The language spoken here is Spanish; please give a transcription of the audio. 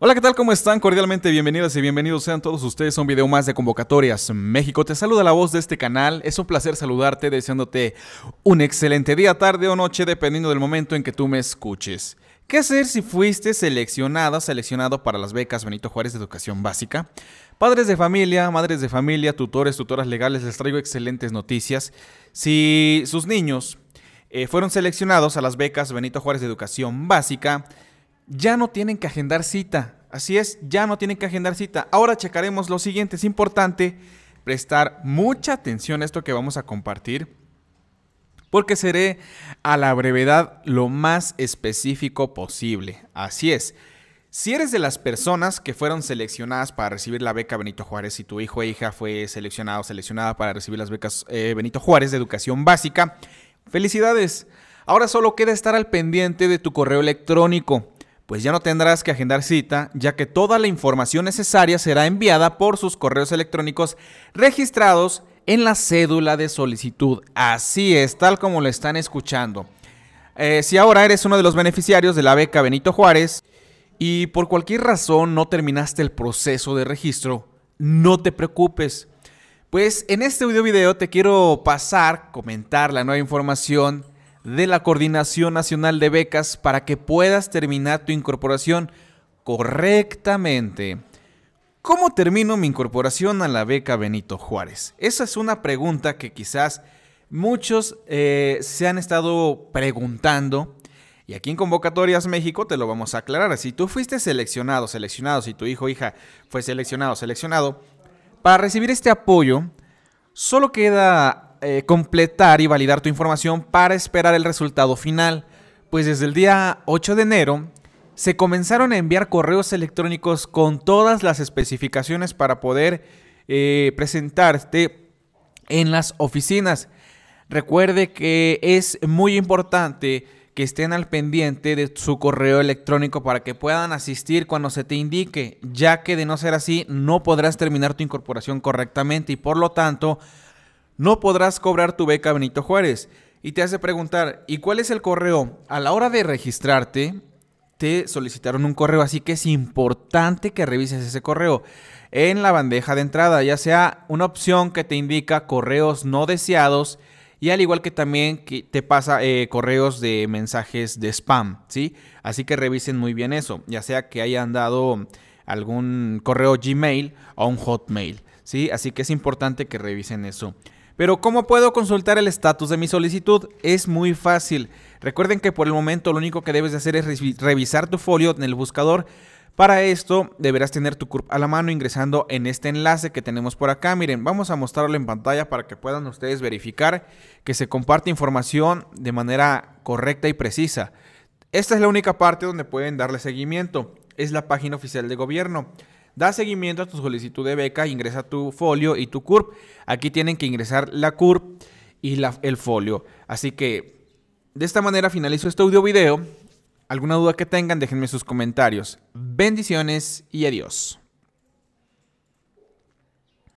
Hola, ¿qué tal? ¿Cómo están? Cordialmente bienvenidas y bienvenidos sean todos ustedes a un video más de Convocatorias México. Te saluda la voz de este canal. Es un placer saludarte, deseándote un excelente día, tarde o noche, dependiendo del momento en que tú me escuches. ¿Qué hacer si fuiste seleccionada, seleccionado para las becas Benito Juárez de Educación Básica? Padres de familia, madres de familia, tutores, tutoras legales, les traigo excelentes noticias. Si sus niños eh, fueron seleccionados a las becas Benito Juárez de Educación Básica, ya no tienen que agendar cita. Así es, ya no tienen que agendar cita. Ahora checaremos lo siguiente. Es importante prestar mucha atención a esto que vamos a compartir porque seré a la brevedad lo más específico posible. Así es. Si eres de las personas que fueron seleccionadas para recibir la beca Benito Juárez, y tu hijo e hija fue seleccionado o seleccionada para recibir las becas eh, Benito Juárez de educación básica, felicidades. Ahora solo queda estar al pendiente de tu correo electrónico pues ya no tendrás que agendar cita, ya que toda la información necesaria será enviada por sus correos electrónicos registrados en la cédula de solicitud. Así es, tal como lo están escuchando. Eh, si ahora eres uno de los beneficiarios de la beca Benito Juárez y por cualquier razón no terminaste el proceso de registro, no te preocupes. Pues en este video, video te quiero pasar, comentar la nueva información de la Coordinación Nacional de Becas para que puedas terminar tu incorporación correctamente. ¿Cómo termino mi incorporación a la beca Benito Juárez? Esa es una pregunta que quizás muchos eh, se han estado preguntando. Y aquí en Convocatorias México te lo vamos a aclarar. Si tú fuiste seleccionado, seleccionado, si tu hijo o hija fue seleccionado, seleccionado, para recibir este apoyo, solo queda eh, completar y validar tu información para esperar el resultado final, pues desde el día 8 de enero se comenzaron a enviar correos electrónicos con todas las especificaciones para poder eh, presentarte en las oficinas. Recuerde que es muy importante que estén al pendiente de su correo electrónico para que puedan asistir cuando se te indique, ya que de no ser así no podrás terminar tu incorporación correctamente y por lo tanto no podrás cobrar tu beca Benito Juárez. Y te hace preguntar, ¿y cuál es el correo? A la hora de registrarte, te solicitaron un correo, así que es importante que revises ese correo en la bandeja de entrada, ya sea una opción que te indica correos no deseados y al igual que también que te pasa eh, correos de mensajes de spam, ¿sí? Así que revisen muy bien eso, ya sea que hayan dado algún correo Gmail o un Hotmail, ¿sí? Así que es importante que revisen eso. Pero ¿cómo puedo consultar el estatus de mi solicitud? Es muy fácil. Recuerden que por el momento lo único que debes de hacer es revisar tu folio en el buscador. Para esto deberás tener tu CURP a la mano ingresando en este enlace que tenemos por acá. Miren, vamos a mostrarlo en pantalla para que puedan ustedes verificar que se comparte información de manera correcta y precisa. Esta es la única parte donde pueden darle seguimiento. Es la página oficial de gobierno. Da seguimiento a tu solicitud de beca, ingresa tu folio y tu CURP. Aquí tienen que ingresar la CURP y el folio. Así que de esta manera finalizo este audio video. Alguna duda que tengan, déjenme sus comentarios. Bendiciones y adiós.